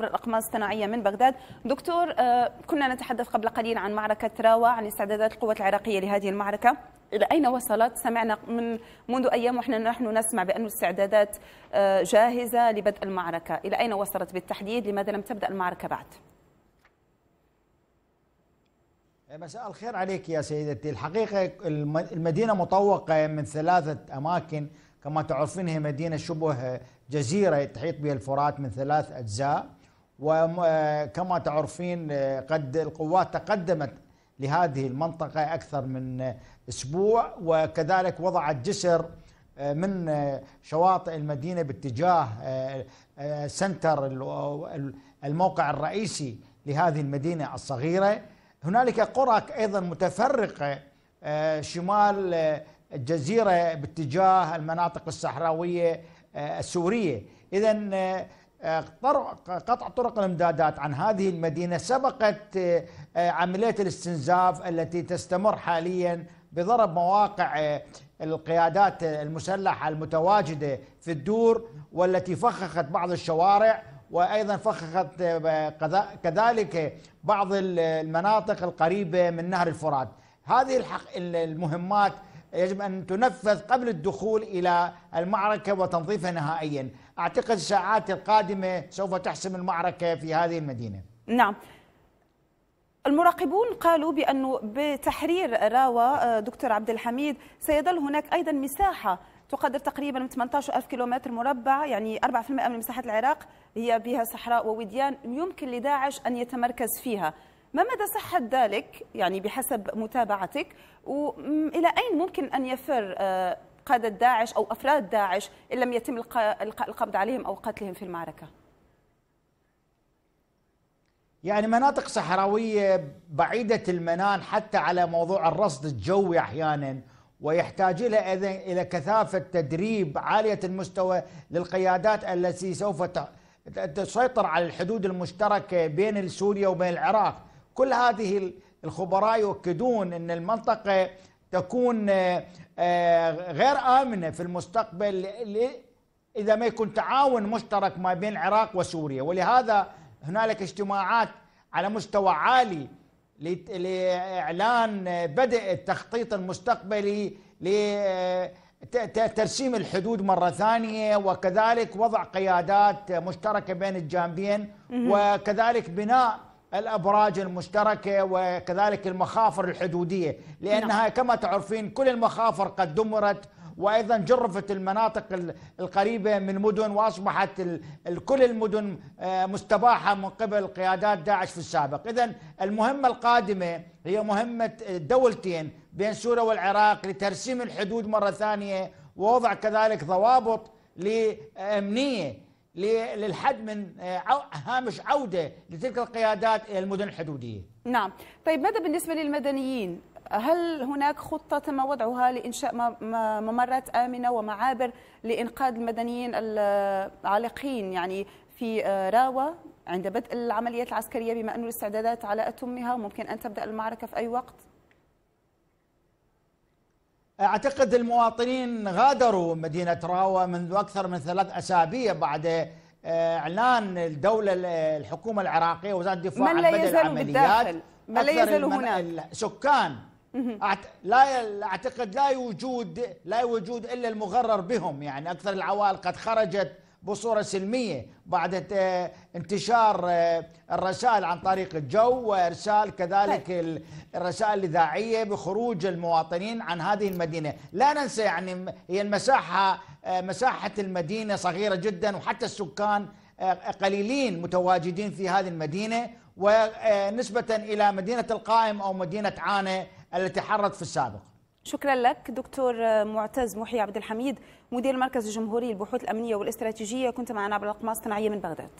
عبر الاقماص الصناعية من بغداد دكتور آه، كنا نتحدث قبل قليل عن معركة راوة عن استعدادات القوات العراقية لهذه المعركة إلى أين وصلت؟ سمعنا من منذ أيام ونحن نحن نسمع بأن الاستعدادات آه، جاهزة لبدء المعركة إلى أين وصلت بالتحديد؟ لماذا لم تبدأ المعركة بعد؟ آه، مساء الخير عليك يا سيدتي الحقيقة المدينة مطوقة من ثلاثة أماكن كما تعرفين هي مدينة شبه جزيرة تحيط بها الفرات من ثلاث أجزاء وكما آه، تعرفين آه، قد القوات تقدمت لهذه المنطقة أكثر من أسبوع وكذلك وضعت جسر آه، من شواطئ المدينة باتجاه سنتر الموقع الرئيسي لهذه المدينة الصغيرة هنالك قرى أيضا متفرقة شمال الجزيرة باتجاه المناطق الصحراوية السورية إذا آه، قطع طرق الامدادات عن هذه المدينه سبقت آه، آه، عمليه الاستنزاف التي تستمر حاليا بضرب مواقع القيادات المسلحه المتواجده في الدور والتي فخخت بعض الشوارع وايضا فخخت كذلك بعض المناطق القريبه من نهر الفرات هذه المهمات يجب أن تنفذ قبل الدخول إلى المعركة وتنظيفها نهائيا أعتقد الساعات القادمة سوف تحسم المعركة في هذه المدينة نعم المراقبون قالوا بأنه بتحرير راوة آه، دكتور عبد الحميد سيظل هناك أيضا مساحة تقدر تقريبا من 18 ألف كيلومتر مربع يعني 4% من مساحة العراق هي بها صحراء ووديان يمكن لداعش أن يتمركز فيها ما مدى صحة ذلك يعني بحسب متابعتك وإلى أين ممكن أن يفر آه، قادة داعش أو أفراد داعش إن لم يتم القاء القبض عليهم أو قتلهم في المعركة يعني مناطق صحراوية بعيدة المنان حتى على موضوع الرصد الجوي أحيانا ويحتاج إلى إلى كثافة تدريب عالية المستوى للقيادات التي سوف تسيطر على الحدود المشتركة بين سوريا وبين العراق كل هذه الخبراء يؤكدون أن المنطقة تكون آه، آه، غير آمنة في المستقبل إذا ما يكون تعاون مشترك ما بين العراق وسوريا ولهذا هنالك اجتماعات على مستوى عالي لإعلان آه، بدء التخطيط المستقبلي ترسيم الحدود مرة ثانية وكذلك وضع قيادات مشتركة بين الجانبين وكذلك بناء الابراج المشتركه وكذلك المخافر الحدوديه لانها نعم. كما تعرفين كل المخافر قد دمرت وايضا جرفت المناطق القريبه من مدن واصبحت كل المدن آه، مستباحه من قبل قيادات داعش في السابق، اذا المهمه القادمه هي مهمه الدولتين بين سوريا والعراق لترسيم الحدود مره ثانيه ووضع كذلك ضوابط لامنيه للحد من آه، هامش عودة لتلك القيادات إلى المدن الحدودية نعم طيب ماذا بالنسبة للمدنيين هل هناك خطة تم وضعها لإنشاء ممرات آمنة ومعابر لإنقاذ المدنيين العالقين يعني في آه، راوة عند بدء العمليات العسكرية بما أن الاستعدادات على أتمها ممكن أن تبدأ المعركة في أي وقت اعتقد المواطنين غادروا مدينه راوه منذ اكثر من ثلاث اسابيع بعد آه، اعلان الدوله الحكومه العراقيه وزاره الدفاع عن بدء العمليات من لا يزال هناك السكان لا اعتقد لا وجود لا وجود الا المغرر بهم يعني اكثر العوائل قد خرجت بصورة سلمية بعد انتشار آه، الرسائل عن طريق الجو وإرسال كذلك طيب. الرسائل الإذاعية بخروج المواطنين عن هذه المدينة لا ننسى يعني هي المساحة آه، مساحة المدينة صغيرة جدا وحتى السكان آه، قليلين متواجدين في هذه المدينة ونسبة إلى مدينة القائم أو مدينة عانة التي حرت في السابق شكرا لك دكتور معتز محي عبد الحميد مدير مركز الجمهوري للبحوث الامنيه والاستراتيجيه كنت معنا بالأقمار الصناعيه من بغداد